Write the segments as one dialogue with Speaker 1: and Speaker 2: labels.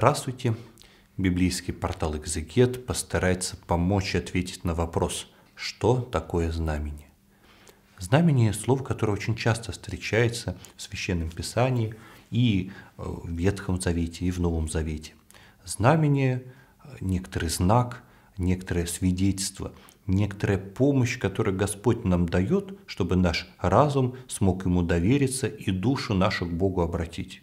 Speaker 1: Здравствуйте! Библейский портал Экзекет постарается помочь ответить на вопрос «Что такое знамение?». Знамение – слово, которое очень часто встречается в Священном Писании и э, в Ветхом Завете, и в Новом Завете. Знамение – некоторый знак, некоторое свидетельство, некоторая помощь, которую Господь нам дает, чтобы наш разум смог Ему довериться и душу нашу к Богу обратить.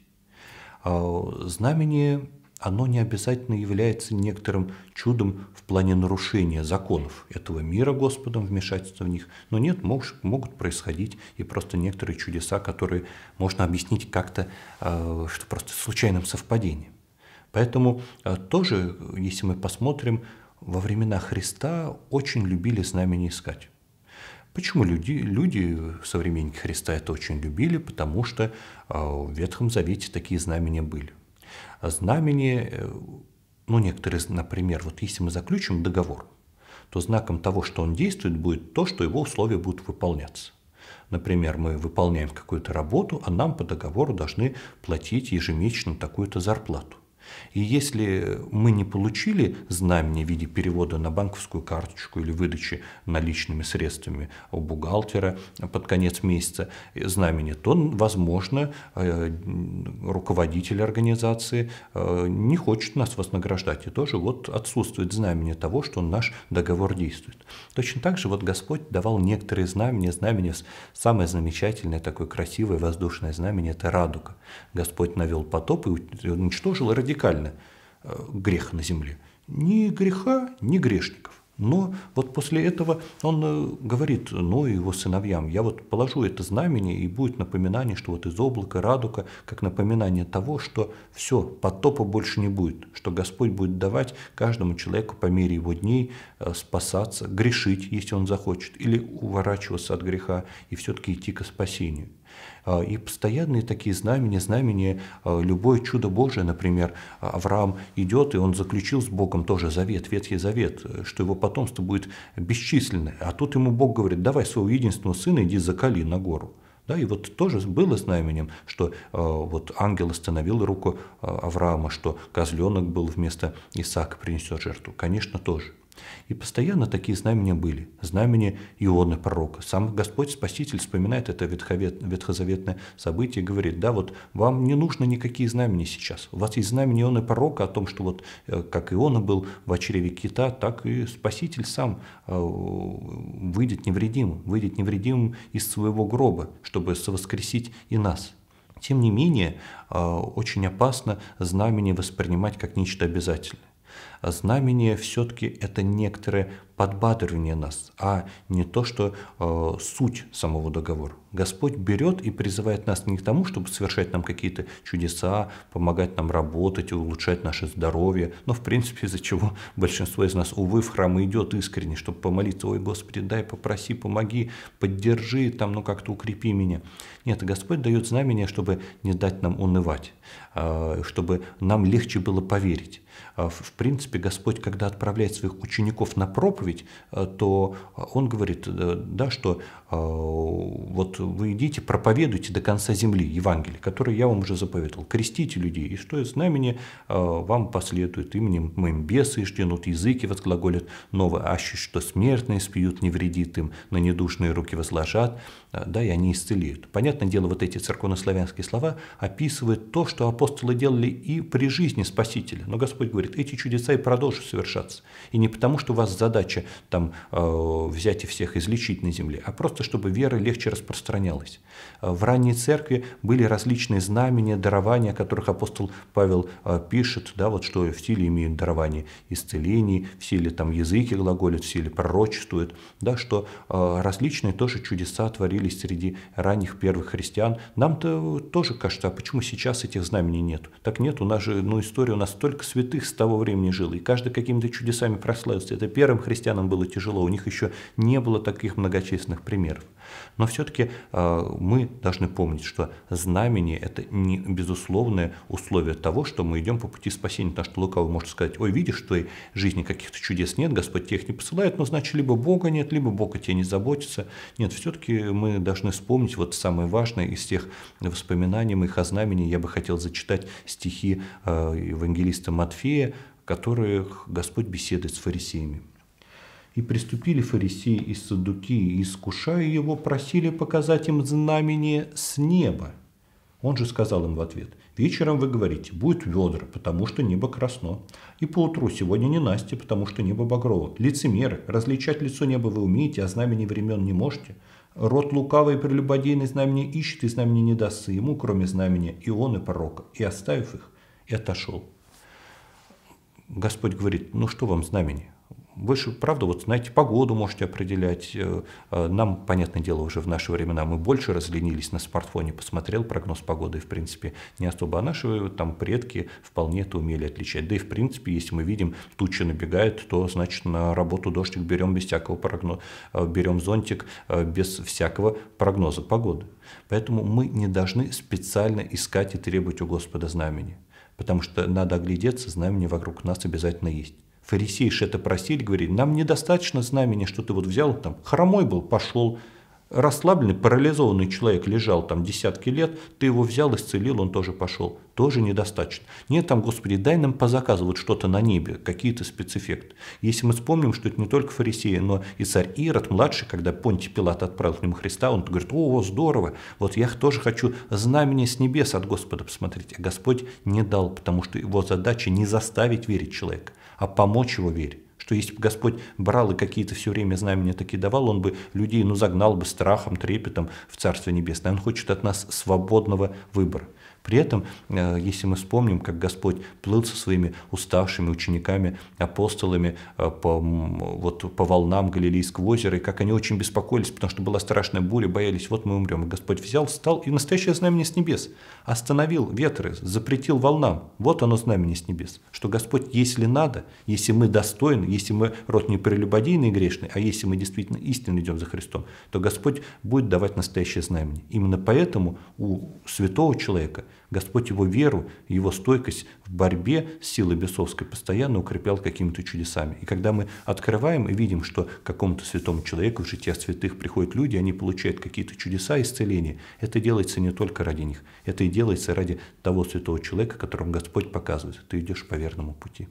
Speaker 1: А, знамение оно не обязательно является некоторым чудом в плане нарушения законов этого мира Господом, вмешательства в них. Но нет, могут происходить и просто некоторые чудеса, которые можно объяснить как-то, э, что просто случайным совпадением. Поэтому э, тоже, если мы посмотрим, во времена Христа очень любили знамения искать. Почему люди, люди, современники Христа, это очень любили? Потому что э, в Ветхом Завете такие знамения были знамени, э, ну, некоторые, например, вот если мы заключим договор, то знаком того, что он действует, будет то, что его условия будут выполняться. Например, мы выполняем какую-то работу, а нам по договору должны платить ежемесячно такую-то зарплату. И если мы не получили знамение в виде перевода на банковскую карточку или выдачи наличными средствами у бухгалтера под конец месяца знамение, то, возможно, э, руководитель организации э, не хочет нас вознаграждать. И тоже вот отсутствует знамение того, что наш договор действует. Точно так же вот Господь давал некоторые знамения. Знамение, самое замечательное, такое красивое воздушное знамение – это радуга. Господь навел потоп и уничтожил радикально радикально э, грех на земле. Ни греха, ни грешников. Но вот после этого он э, говорит ну его сыновьям, я вот положу это знамение, и будет напоминание, что вот из облака радуга, как напоминание того, что все, потопа больше не будет, что Господь будет давать каждому человеку по мере его дней э, спасаться, грешить, если он захочет, или уворачиваться от греха и все-таки идти к спасению. А, и постоянные такие знамения, знамения, а, любое чудо Божие, например, а, Авраам идет, и он заключил с Богом тоже завет, Ветхий Завет, э, что его потомство будет бесчисленное. А тут ему Бог говорит, давай своего единственного сына иди закали на гору. Да, и вот тоже было знаменем, что э, вот ангел остановил руку э, Авраама, что козленок был вместо Исаака принесет жертву. Конечно, тоже. И постоянно такие знамения были, знамения Ионы пророка. Сам Господь Спаситель вспоминает это ветхозаветное событие и говорит, да, вот вам не нужно никакие знамения сейчас. У вас есть знамение Ионы пророка о том, что вот э, как Иона был в очреве кита, так и Спаситель сам э, выйдет невредимым, выйдет невредимым из своего гроба, чтобы воскресить и нас. Тем не менее, э, очень опасно знамение воспринимать как нечто обязательное. Знамение все-таки это некоторое подбадривание нас, а не то, что э, суть самого договора. Господь берет и призывает нас не к тому, чтобы совершать нам какие-то чудеса, помогать нам работать, улучшать наше здоровье, но в принципе из-за чего большинство из нас, увы, в храм идет искренне, чтобы помолиться, ой, Господи, дай, попроси, помоги, поддержи, там, ну как-то укрепи меня. Нет, Господь дает знамение, чтобы не дать нам унывать. А, чтобы нам легче было поверить. А, в принципе, Господь, когда отправляет своих учеников на проповедь, а, то Он говорит, да, что вот вы идите, проповедуйте до конца земли Евангелие, которое я вам уже заповедовал, крестите людей, и что из знамени вам последует, именем моим бесы иштянут, языки возглаголят, новое аще, что смертные спьют, не вредит им, на недушные руки возложат, да, и они исцелеют. Понятное дело, вот эти церковнославянские слова описывают то, что апостол апостолы делали и при жизни Спасителя. Но Господь говорит, эти чудеса и продолжат совершаться. И не потому, что у вас задача там, э, взять и всех излечить на земле, а просто, чтобы вера легче распространялась. Э, в ранней церкви были различные знамения, дарования, о которых апостол Павел э, пишет, да, вот что в силе имеют дарование исцелений, в силе там, языки глаголят, в силе пророчествуют, да, что различные тоже чудеса творились среди ранних первых христиан. Нам-то тоже кажется, а почему сейчас этих знамений Германии нет. Так нет, у нас же, ну, история, у нас столько святых с того времени жило, и каждый какими-то чудесами прославился. Это первым христианам было тяжело, у них еще не было таких многочисленных примеров. Но все-таки э, мы должны помнить, что знамение – это не безусловное условие того, что мы идем по пути спасения. Потому что лукавый может сказать, ой, видишь, в твоей жизни каких-то чудес нет, Господь тех не посылает, но значит, либо Бога нет, либо Бог о тебе не заботится. Нет, все-таки мы должны вспомнить вот самое важное из тех воспоминаний моих о знамени. Я бы хотел зачитать стихи э, евангелиста Матфея, в которых Господь беседует с фарисеями. И приступили фарисеи и садуки, и, искушая его, просили показать им знамение с неба. Он же сказал им в ответ, «Вечером вы говорите, будет ведра, потому что небо красно, и поутру сегодня не Настя, потому что небо багрово. Лицемеры, различать лицо неба вы умеете, а знамени времен не можете. Рот лукавый и прелюбодейный знамени ищет, и знамени не дастся ему, кроме знамения и порока, и оставив их, и отошел». Господь говорит, ну что вам знамение? Вы же, правда, вот знаете, погоду можете определять. Э, э, нам, понятное дело, уже в наши времена мы больше разленились на смартфоне, посмотрел прогноз погоды, в принципе, не особо. А наши э, там предки вполне это умели отличать. Да и, в принципе, если мы видим, тучи набегают, то, значит, на работу дождик берем без всякого прогноза, берем зонтик без всякого прогноза погоды. Поэтому мы не должны специально искать и требовать у Господа знамени, потому что надо оглядеться, знамени вокруг нас обязательно есть. Фарисеи же это просили, говорили, нам недостаточно знамени, что ты вот взял там, хромой был, пошел, расслабленный, парализованный человек лежал там десятки лет, ты его взял, исцелил, он тоже пошел. Тоже недостаточно. Нет, там, Господи, дай нам по заказу вот что-то на небе, какие-то спецэффекты. Если мы вспомним, что это не только фарисеи, но и царь Ирод, младший, когда понти Пилат отправил к нему Христа, он говорит, о, здорово, вот я тоже хочу знамение с небес от Господа посмотреть. А Господь не дал, потому что его задача не заставить верить человека – а помочь его верь что если бы Господь брал и какие-то все время знамения такие давал, Он бы людей ну, загнал бы страхом, трепетом в Царство Небесное. Он хочет от нас свободного выбора. При этом, э, если мы вспомним, как Господь плыл со своими уставшими учениками, апостолами э, по, вот, по волнам Галилейского озера, и как они очень беспокоились, потому что была страшная буря, боялись, вот мы умрем. И Господь взял, встал, и настоящее знамение с небес. Остановил ветры, запретил волнам. Вот оно знамение с небес. Что Господь, если надо, если мы достойны, если мы род не прелюбодейный и грешный, а если мы действительно истинно идем за Христом, то Господь будет давать настоящее знамение. Именно поэтому у святого человека Господь его веру, его стойкость в борьбе с силой бесовской постоянно укреплял какими-то чудесами. И когда мы открываем и видим, что какому-то святому человеку в жития святых приходят люди, они получают какие-то чудеса исцеления, это делается не только ради них, это и делается ради того святого человека, которому Господь показывает, ты идешь по верному пути.